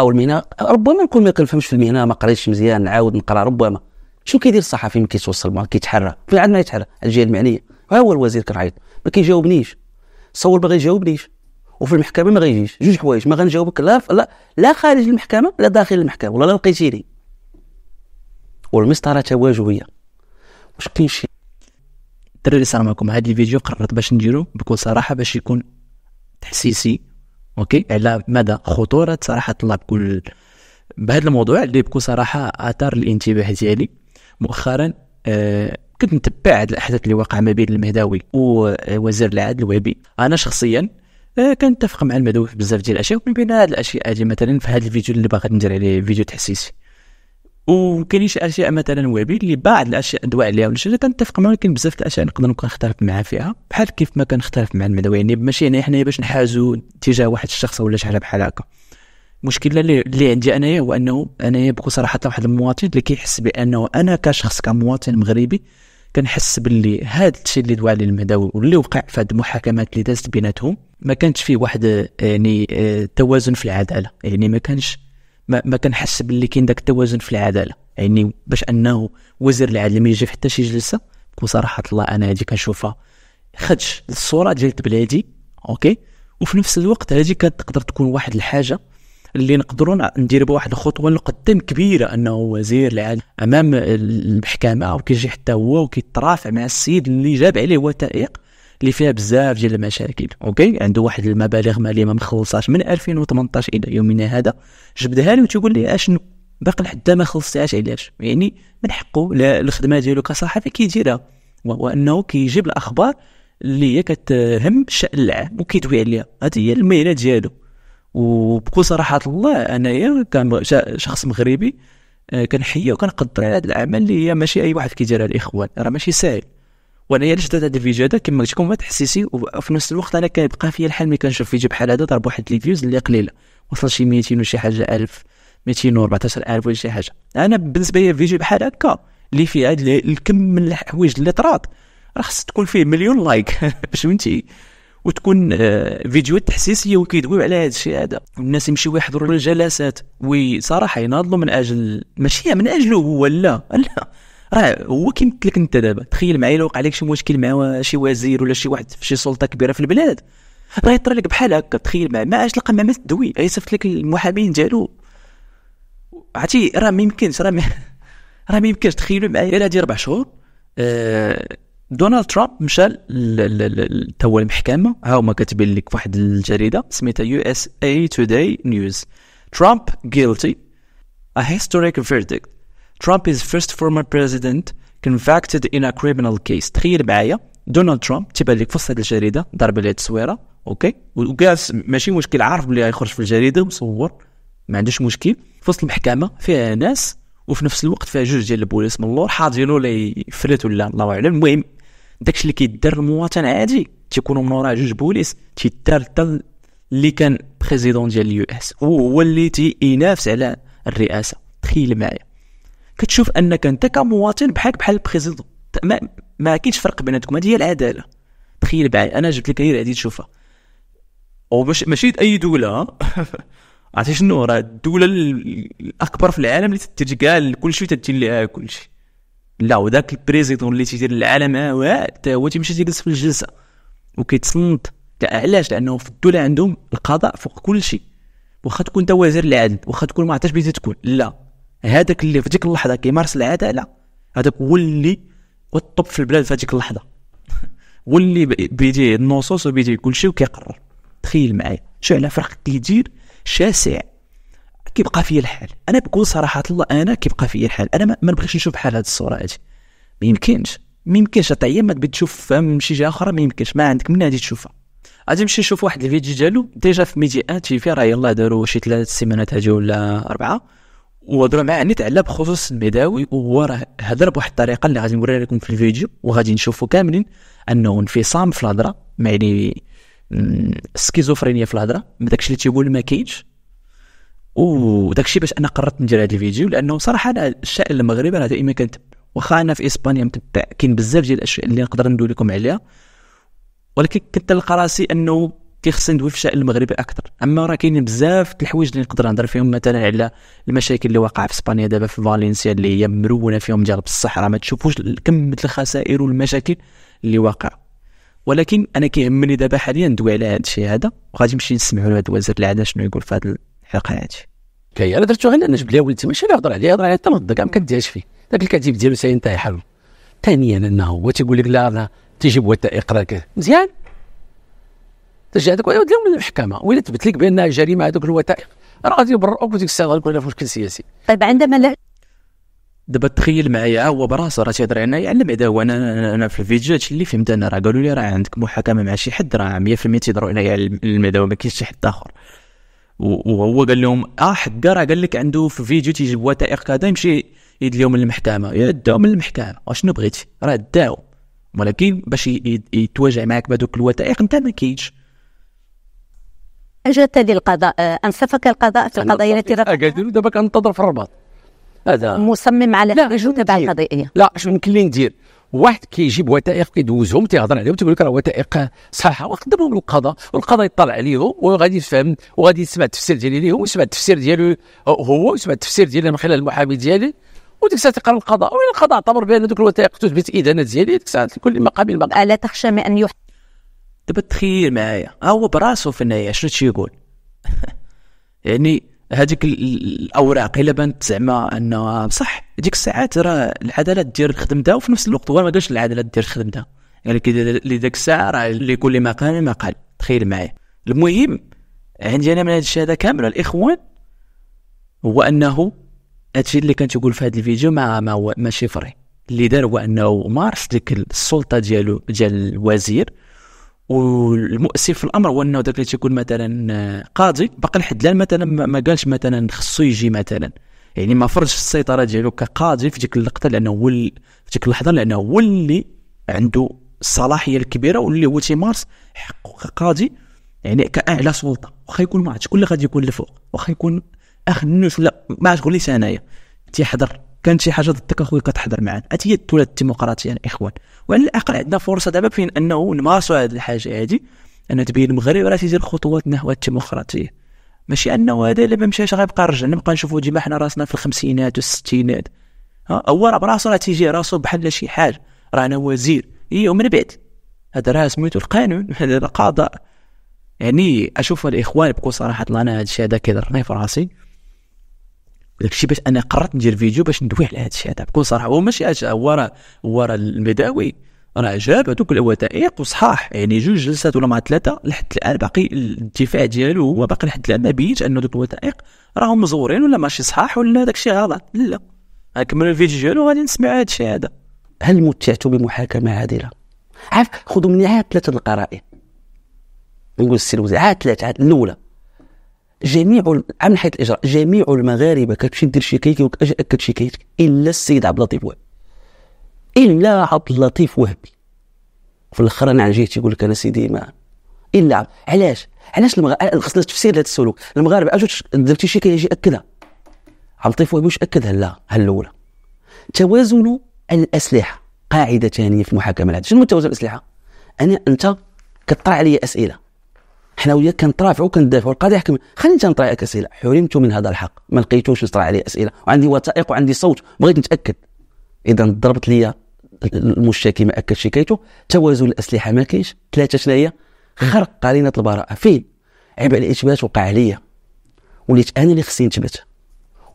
او الميناء ربما نكون ما كنفهمش في المهنه ما قريتش مزيان نعاود نقرا ربما شنو كيدير الصحفي ملي كيتوصل ما كيتحرى في عاد ما يتحرى الجهه المعنيه ها هو الوزير كنعيط ما كيجاوبنيش صور ما يجاوبنيش وفي المحكمه ما غيجيش جوج حوايج ما غنجاوبك لا لا لا خارج المحكمه لا داخل المحكمه ولا لا لقيتيني والمسطره تواجهيه واش كاين شي الدراري صار معكم هذا الفيديو قررت باش نديرو بكل صراحه باش يكون تحسيسي اوكي على مدى خطوره صراحه الله بكل بهذا الموضوع اللي بكل صراحه اثار الانتباه ديالي مؤخرا آه كنت نتبع هذا الاحداث اللي وقع ما بين المهداوي ووزير آه، العدل الوهبي انا شخصيا آه، كنتفق مع المهداوي في بزاف ديال الاشياء ومن بين هذه الاشياء هذه مثلا في هذا الفيديو اللي باغي ندير عليه فيديو تحسيسي شي اشياء مثلا وبيل اللي بعض الاشياء ندوي عليها ولا شي كنتفق معاهم ولكن بزاف الاشياء نقدر نكون نختلف معاه فيها بحال كيف ما كنختلف مع المدوي يعني ماشي يعني حنايا باش نحازوا تجاه واحد الشخص ولا شحال بحال هكا المشكله اللي, اللي عندي انايا هو انه انايا بكل صراحه واحد المواطن اللي كيحس بانه انا كشخص كمواطن مغربي كنحس باللي هذا الشيء اللي دوا عليه المداوي واللي وقع في هذه المحاكمات اللي دازت بيناتهم ما كانش فيه واحد آه، يعني آه، توازن في العداله يعني ما كانش ما, ما كنحس باللي كاين داك التوازن في العداله يعني باش انه وزير العدل ما يجي حتى شي جلسه بكل صراحه الله انا هذه كنشوفها خدش الصوره ديال بلادي اوكي وفي نفس الوقت هذه كتقدر تكون واحد الحاجه اللي نقدروا ندير بها واحد الخطوه لقدام كبيره انه وزير العدل امام المحكمه وكيجي حتى هو وكيترافع مع السيد اللي جاب عليه وثائق اللي فيها بزاف ديال المشاكل اوكي عنده واحد المبالغ ماليه ما مخلصاش من 2018 الى يومنا هذا جبدها لي وتيقول لي اشنو باقي لحد ما خلصتهاش علاش يعني من حقه الخدمه ديالو كصحفي كيديرها وهو انه كيجيب الاخبار اللي هي كتهم الشان العام وكيدوي عليها هذه هي المهنه ديالو وبكل صراحه الله انايا كان شخص مغربي آه، كنحيه وكنقدر على هذا العمل اللي هي ماشي اي واحد كيديرها الاخوان راه ماشي ساهل وانا علاش درت هذا الفيديو هذا كما قلت لكم ما تحسسي وفي نفس الوقت انا كيبقى فيا الحال ملي كنشوف فيديو بحال هذا ضرب واحد لي فيوز اللي قليله وصل شي 200 وشي حاجه 1000 214000 ولا شي حاجه انا بالنسبه لي فيديو بحال هكا اللي فيه هاد الكم من الحوايج اللي طرات راه خص تكون فيه مليون لايك فهمتي وتكون آه، فيديوهات تحسيسيه وكيدويو على هذا الشيء هذا والناس يمشيو يحضروا الجلسات وصراحه يناضلوا من اجل ماشي من اجله هو لا لا راه هو كيمثلك لك انت دابا تخيل معايا لو وقع لك شي مشكل مع شي وزير ولا شي واحد في شي سلطه كبيره في البلاد راه يطرى لك بحال هكا تخيل معاه ما عادش تلقى ما ما تدوي يصيفط لك المحامين ديالو عرفتي راه ما يمكنش راه راه ما يمكنش تخيلوا معايا الا هذه اربع شهور أه دونالد ترامب مشى تا هو المحكمه ها هما كاتبين لك واحد الجريده سميتها يو اس اي توداي نيوز ترامب جيلتي ا هيستوريك فيردكت ترامب از فيرست فورمر بريزيدنت كونفاكتد ان ا كريمنال كيس تخيل معايا دونالد ترامب تيبان لك في وسط الجريده ضرب عليه التصويره اوكي وكاس ماشي مشكل عارف بلي غيخرج في الجريده مصور ما عندوش مشكل في وسط المحكمه فيها ناس وفي نفس الوقت فيها جوج ديال البوليس من اللور حاضرين ولا يفلت ولا الله اعلم المهم داكشي اللي كيدار المواطن عادي تيكونوا من وراه جوج بوليس تيدار حتى اللي كان بريزيدون ديال اليو اس وهو اللي تينافس على الرئاسه تخيل معايا كتشوف انك انت كمواطن بحالك بحال البريزيدون ما, ما كاينش فرق بيناتكم هذه هي العداله تخيل معايا انا جبت لك غير هذه تشوفها ومش ماشي اي دوله عرفتي شنو راه الدوله الاكبر في العالم اللي تدير كاع كلشي تدير لها كلشي لا وذاك البريزيدون اللي تيدير العالم حتى هو تيمشي تيجلس في الجلسه وكيتصنت علاش لانه في الدوله عندهم القضاء فوق كلشي واخا تكون انت وزير العدل واخا تكون ما عرفتش بغيتي تكون لا هذاك اللي في ديك اللحظه كيمارس العداله هذاك هو اللي الطب في البلاد في هذيك اللحظه هو اللي بيديه النصوص وبيجي كل شيء وكيقرر تخيل معايا شو على فرق كيدير شاسع كيبقى فيا الحال انا بكل صراحه الله انا كيبقى فيا الحال انا ما نبغيش نشوف بحال هذه الصوره هذه ما يمكنش ما يمكنش تعيا ما تبي تشوف شي جهه اخرى ما يمكنش ما عندك من غادي تشوفها غادي نمشي نشوف واحد الفيديو ديالو ديجا في ميديا ان تي في راه يلاه داروا شي ثلاث سيمانات هادي ولا اربعه وهضر مع نيت على بخصوص المداوي وهو راه هضر بواحد الطريقه اللي غادي نوريها لكم في الفيديو وغادي نشوفوا كاملين انه انفصام في الهضره يعني سكيزوفرينيا في الهضره ما داكشي اللي تيقول ما كاينش وداكشي باش انا قررت ندير هذا الفيديو لانه صراحه انا الشعر المغربي راه دائما كنت واخا انا في اسبانيا متبع كاين بزاف ديال الاشياء اللي نقدر ندوي لكم عليها ولكن كنت نلقى راسي انه كيخصني ندوي في الشأن المغربي اكثر اما راه كاينين بزاف الحوايج اللي نقدر نهضر فيهم مثلا على المشاكل اللي واقعه في اسبانيا دابا في فالنسيا اللي هي مرونه فيهم ديال بصح راه ما تشوفوش كم الخسائر والمشاكل اللي واقع ولكن انا كيهمني دابا حاليا ندوي على هذا الشيء هذا وغادي نمشي نسمعوا لهذا الوزير العاده شنو يقول في هذه الحلقه هذه اوكي انا درتو غير انا جبت ليا ولدي ماشي اللي هضر عليه هضر عليه تنهض كاع ما كديهاش فيه ذاك الكاتب ديالو ساينتهي حل ثانيا انه هو تيقول لك لا لا تيجيب وثائق راك مزيان ترجع هذاك لهم للمحكمه والا تبت لك بان جريمه هذوك الوثائق راه غادي يبرئوك وديك الساعه غادي يكون في مشكل سياسي طيب عندما لا دابا تخيل معايا هو براسه راه تيهضر علينا يعلم هذا هو انا انا في الفيديو هادشي اللي فهمت انا راه قالوا لي راه عندك محاكمه مع شي حد راه 100% تيهضروا عليا المداوى ما كاينش شي حد اخر وهو قال لهم اه حقا راه قال لك عنده في فيديو تيجيب وثائق كذا يمشي يد اليوم للمحكمه يا داو من المحكمه واشنو بغيتي راه داو ولكن باش يتواجع معك بهذوك الوثائق انت ما كاينش هذه القضاء آه، انصفك القضاء في القضايا التي رفعتها اكادير دابا كنتظر في الرباط هذا مصمم على خروج تبع القضيه لا شنو يمكن لي ندير واحد كيجيب وثائق كيدوزهم تيهضر عليهم تيقول لك راه وثائق صحيحه وقدمهم للقضاء والقضاء يطلع عليهم وغادي يفهم وغادي يسمع التفسير ديالي ليهم ويسمع التفسير ديالو آه، هو ويسمع التفسير ديالي من خلال المحامي ديالي وديك الساعه تقرا القضاء وإن القضاء اعتبر بان ذوك الوثائق تثبت الادانه ديالي ديك الساعه كل مقابل مقابل الا تخشى من ان يحكم دابا تخيل معايا هو براسو في النهايه شنو تيقول يعني هذيك الاوراق الا بانت زعما انها بصح ديك الساعات راه العداله دير خدمتها وفي نفس الوقت هو ما دارش العداله دير خدمتها دا يعني اللي ديك الساعه راه لي يقول ما قال ما قال تخيل معايا المهم عندي انا من هذا الشيء هذا كامل الاخوان هو انه هادشي اللي كنت تقول في هذا الفيديو ما ما هو ماشي فري اللي دار هو انه مارس ديك السلطه ديالو ديال الوزير والمؤسف في الامر هو انه داك اللي تيكون مثلا آه، قاضي باقي لحد الان مثلا ما قالش مثلا خصو يجي مثلا يعني ما فرضش السيطره ديالو كقاضي في ديك اللقطه لانه هو في ديك اللحظه لانه هو اللي عنده الصلاحيه الكبيره واللي هو تيمارس حقه كقاضي يعني كاعلى سلطه واخا يكون ما عرفتش شكون اللي غادي يكون الفوق واخا يكون اخ النوش ولا ما عرفتش قول لي انايا تيحضر كانت شي حاجه ضدك اخويا كتحضر معنا هذه هي الدوله الديمقراطيه الاخوان يعني، وعلى الاقل عندنا فرصه دابا فين انه نمارسوا هذه الحاجه هذه ان تبين المغرب راه تيدير خطوات نحو الديمقراطيه ماشي انه هذا الا ما مشاش غيبقى رجع نبقى نشوفوا ديما حنا راسنا في الخمسينات والستينات ها هو راه براسو راه تيجي راسو بحال شي حاجه راه انا وزير اي ومن بعد هذا راه سميتو القانون هذا القضاء يعني اشوف الاخوان بكل صراحه انا هذا الشيء هذا كيضرني في راسي داكشي باش انا قررت ندير فيديو باش ندوي على هذا الشيء هذا بكل صراحه هو ماشي اشياء هو راه هو راه المداوي راه جاب هذوك الوثائق وصحاح يعني جوج جلسات ولا مع ثلاثه لحد الان باقي الدفاع ديالو هو باقي لحد الان ما بينش انه دوك الوثائق راهم مزورين ولا ماشي صحاح ولا داكشي غلط لا نكمل الفيديو ديالو وغادي نسمع هذا الشيء هذا هل متعت بمحاكمه عادله؟ عارف خذوا مني عاد ثلاثه القرائن نقول السي الوزير عاد ثلاثه عاد الاولى جميع من حيث الاجراء جميع المغاربه كتمشي دير شكايتك اكد شكايتك الا السيد عبد اللطيف وهبي الا عبد اللطيف وهبي في الاخر انا عن جهتي يقول لك انا سيدي ما الا علاش علاش المغاربه خصنا تفسير لهذا السلوك المغاربه اجي درتي شي يجي اكدها عبد اللطيف وهبي واش اكدها لا الاولى توازن الاسلحه قاعده ثانيه في المحاكمه شنو توازن الاسلحه انا انت كطرح علي اسئله حنا وياك كنترافعوا وكندافع القاضي يحكم خليني عليك اسئله حرمت من هذا الحق ما لقيتوش نطرح عليه اسئله وعندي وثائق وعندي صوت بغيت نتاكد اذا ضربت لي المشتكي ما اكد شكايته توازن الاسلحه ما كاينش ثلاثه شنو هي خرق قرينه البراءه فين عبء الاثبات وقع عليا وليت انا اللي خصني نثبت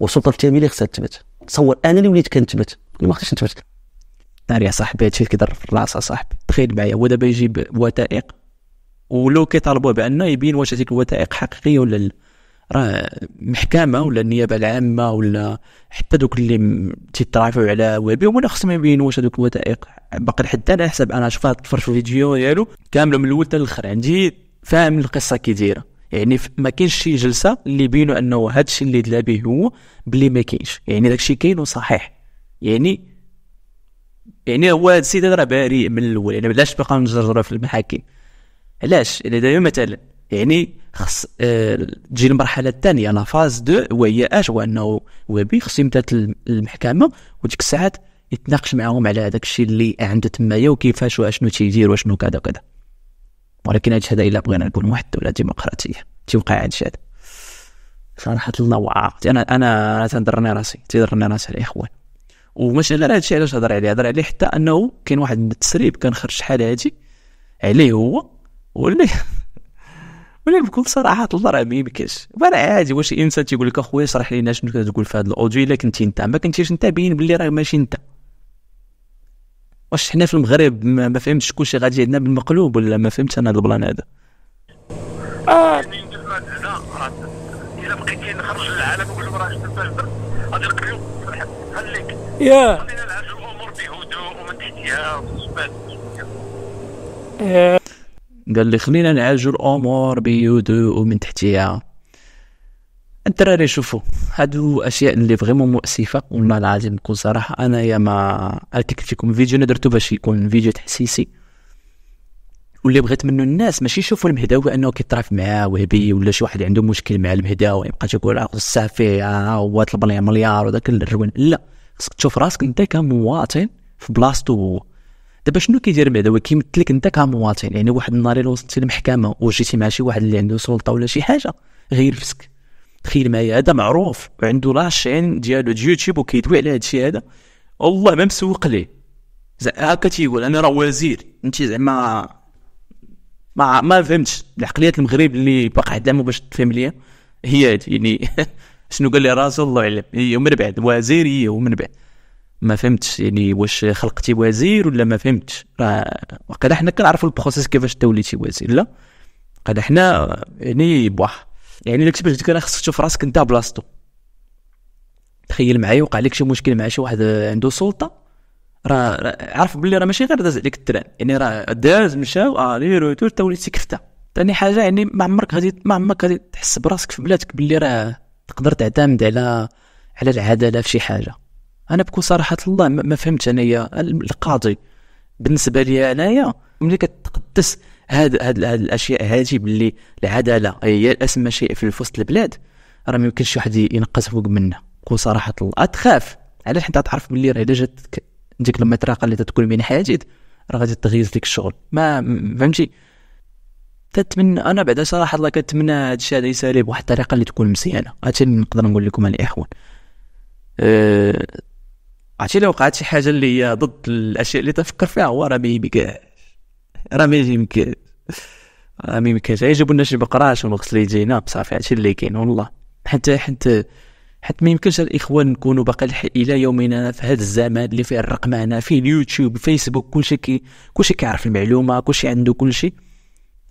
والسلطه التاميه اللي خصها تثبت تصور انا اللي وليت كنثبت ما خصنيش نثبت ناري يا صاحبي هادشي كيضرب في الراس صاحبي تخيل معايا هو دابا يجيب وثائق ولو كيطالبوه بانه يبين واش هذيك الوثائق حقيقيه ولا لا راه محكمه ولا النيابه العامه ولا حتى دوك اللي تيترافعوا على ويبي هما خصهم يبينوا واش هذوك الوثائق باقي حتى انا حسب انا شفت تفرج في الفيديو ديالو كامله من الاول حتى الاخر عندي فاهم القصه كي دايره يعني ما كاينش شي جلسه اللي يبينوا انه هذا الشيء اللي دلا به هو بلي ما كاينش يعني داك الشيء كاين وصحيح يعني يعني هو هذا السيد راه بريء من الاول يعني بلاش باقا نجرجروا في المحاكم علاش دائما مثلا يعني خص آه، تجي المرحله الثانيه لا فاز دو وهي اش هو انه وبي خص يمتات المحكمه وديك الساعات يتناقش معاهم على هذاك الشيء اللي عنده تمايا وكيفاش واشنو تيدير واشنو كذا وكذا ولكن هادشي هذا الا بغينا نكون واحد الدوله ديمقراطيه تيوقع هادشي هذا صراحه الله واعر انا انا انا تندرني راسي تيدرني راسي على الاخوان ومش غير هادشي علاش هضر عليه هضر عليه حتى انه كاين واحد التسريب كان خرج شحال هادي عليه هو ولا ولا بكل صراحه الله راه ما وانا عادي واش انسان تيقول لك اخويا شرح لينا شنو كتقول في هذا الاوديو الا كنتي انت ما كنتيش انت باين بلي راه ماشي انت واش حنا في المغرب ما فهمتش كلشي غادي عندنا بالمقلوب ولا ما فهمتش انا هذا البلان هذا اه الا بقيتي نخرج للعالم نقول لهم راه شفت غادي نقريو خليك يا خلينا الامور بهدوء ومن تحتيها تحتها قال لي خلينا نعالجو الامور بيودو ومن تحتها الدراري شوفوا هادو اشياء اللي فريمون مؤسفه والله العظيم نكون صراحه انا يا ما كتبت لكم فيديو انا درتو باش يكون فيديو تحسيسي واللي بغيت منه الناس ماشي يشوفوا المهداوي انه كيطرف معاه وهبي ولا شي واحد عنده مشكل مع المهداوي يبقى تيقول الصافي آه، هو طلب مليار وداك الرون لا خصك تشوف راسك انت كمواطن في بلاصتو دابا شنو كيدير هو كيمثلك انت كمواطن يعني واحد النهار الا وصلتي للمحكمه وجيتي مع شي واحد اللي عنده سلطه ولا شي حاجه غيرفسك تخيل معايا هذا معروف وعنده لاشين ديالو يوتيوب وكيدوي على هادشي الشيء هذا والله ما مسوق ليه هكا تيقول انا راه وزير انت زعما ما ما فهمتش العقليه المغرب اللي باقا عدامه باش تفهم ليا هي هادي يعني شنو قال لي راسه الله اعلم هي ومن بعد وزير هي ومن بعد ما فهمتش يعني واش خلقتي وزير ولا ما فهمتش راه وقيلا حنا كنعرفوا البروسيس كيفاش توليتي وزير لا قال حنا يعني بواح يعني داكشي باش كان خصك تشوف راسك انت بلاصتو تخيل معايا وقع لك شي مشكل مع شي واحد عنده سلطه راه عارف بلي راه ماشي غير داز عليك التران يعني راه داز مشاو الي آه، روتور توليتي كفته ثاني حاجه يعني ما عمرك غادي ما عمرك غادي تحس براسك في بلادك بلي راه تقدر تعتمد على على العداله في شي حاجه انا بكل صراحه الله ما فهمتش انايا القاضي بالنسبه لي انايا ملي كتقدس هاد هاد, هاد الاشياء هذه باللي العداله هي اسمى شيء في وسط البلاد راه ما يمكنش واحد ينقص فوق منها بكل صراحه الله تخاف علاش حتى تعرف باللي راه الا جات ديك المطرقه اللي تتكون من حاجد راه غادي تغيز ليك الشغل ما فهمتي تتمنى انا بعدا صراحه الله كنتمنى هذا الشيء هذا يسالي بواحد الطريقه اللي تكون مزيانه هادشي اللي نقدر نقول لكم الاخوان أه عرفتي لو وقعت شي حاجه اللي هي ضد الاشياء اللي تفكر فيها هو راه ما يمكنش راه ما يمكنش راه ما يمكنش يجيبوا لنا شي بقراش ونغسل يدينا بصافي هادشي اللي كاين والله حتى حتى حيت ما يمكنش الاخوان نكونوا باقي الى يومنا في هذا الزمان اللي فيه الرقمنه فيه اليوتيوب فيسبوك كلشي كي شيء كيعرف المعلومه كلشي عنده كلشي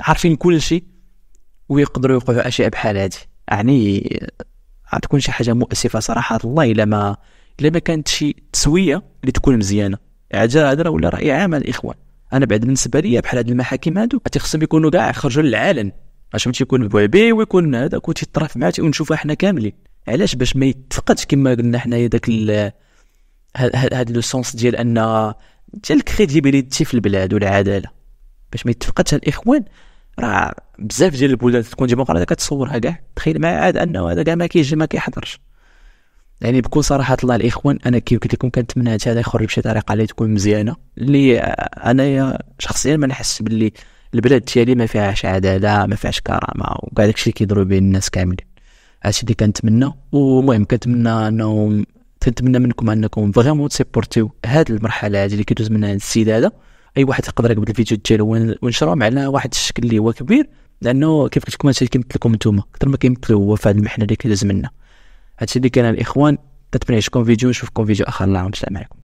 عارفين كلشي ويقدروا يوقعوا اشياء بحال هذه يعني غتكون شي حاجه مؤسفه صراحه الله الا ما الا ما كانت شي تسويه اللي تكون مزيانه عجا هذا ولا راي عام الاخوان انا بعد بالنسبه ليا بحال هاد المحاكم هادو خصهم يكونوا كاع خرجوا للعالم باش فهمتي يكون بوعبي ويكون هذا كنت معاه ونشوفها حنا كاملين علاش باش ما يتفقدش كما قلنا حنايا داك هاد لو سونس ديال ان ديال الكريديبيليتي في البلاد والعداله باش ما يتفقدش الاخوان راه بزاف ديال البلدان تكون ديمقراطيه كتصورها كاع تخيل معايا عاد انه هذا كاع ما كيجي ما كيحضرش يعني بكل صراحه الله الاخوان انا كيف قلت لكم كنتمنى هذا يخرج بشي طريقه اللي تكون مزيانه اللي انايا شخصيا ما نحس باللي البلاد ديالي ما فيهاش عداله ما فيهاش كرامه وكاع داكشي اللي كيديروا بين الناس كاملين هادشي اللي كنتمنى ومهم كنتمنى انهم كنتمنى منكم انكم فريمون تسيبورتيو هاد المرحله هادي اللي كيدوز منها السيد هذا اي واحد يقدر يقبل الفيديو ديالو ونشرهم على واحد الشكل اللي هو كبير لانه كيف قلت لكم هادشي كيمثلكم نتوما اكثر ما كيمثلوا هو في هاد المحنه اللي كيدوز منها هادشي اللي كان الاخوان تتبعني شكون فيديو نشوفكم فيديو اخر الله يعاونكم السلام عليكم